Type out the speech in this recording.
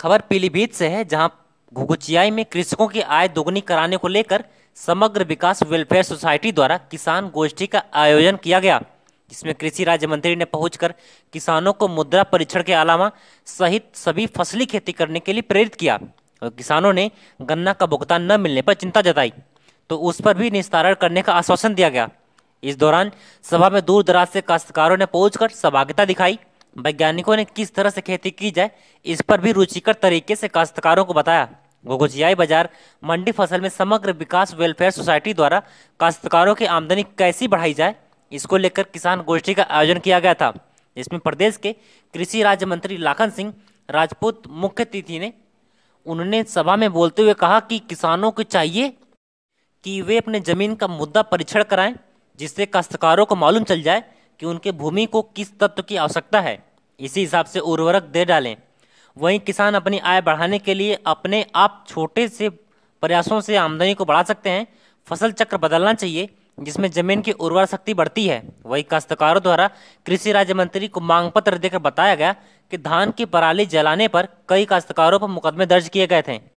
खबर पीलीभीत से है जहां घुघुचियाई में कृषकों की आय दोगुनी कराने को लेकर समग्र विकास वेलफेयर सोसाइटी द्वारा किसान गोष्ठी का आयोजन किया गया जिसमें कृषि राज्य मंत्री ने पहुंचकर किसानों को मुद्रा परीक्षण के अलावा सहित सभी फसली खेती करने के लिए प्रेरित किया और किसानों ने गन्ना का भुगतान न मिलने पर चिंता जताई तो उस पर भी निस्तारण करने का आश्वासन दिया गया इस दौरान सभा में दूर दराज से काश्तकारों ने पहुंचकर सहभागिता दिखाई वैज्ञानिकों ने किस तरह से खेती की जाए इस पर भी रुचिकर तरीके से काश्तकारों को बताया घुघुचियाई बाजार मंडी फसल में समग्र विकास वेलफेयर सोसाइटी द्वारा काश्तकारों की आमदनी कैसी बढ़ाई जाए इसको लेकर किसान गोष्ठी का आयोजन किया गया था इसमें प्रदेश के कृषि राज्य मंत्री लाखन सिंह राजपूत मुख्य अतिथि ने उन्होंने सभा में बोलते हुए कहा कि किसानों को चाहिए कि वे अपने ज़मीन का मुद्दा परीक्षण कराएं जिससे काश्तकारों को मालूम चल जाए कि उनके भूमि को किस तत्व की आवश्यकता है इसी हिसाब से उर्वरक दे डालें वहीं किसान अपनी आय बढ़ाने के लिए अपने आप छोटे से प्रयासों से आमदनी को बढ़ा सकते हैं फसल चक्र बदलना चाहिए जिसमें जमीन की उर्वर शक्ति बढ़ती है वही काश्तकारों द्वारा कृषि राज्य मंत्री को मांग पत्र देकर बताया गया कि धान की पराली जलाने पर कई काश्तकारों पर मुकदमे दर्ज किए गए थे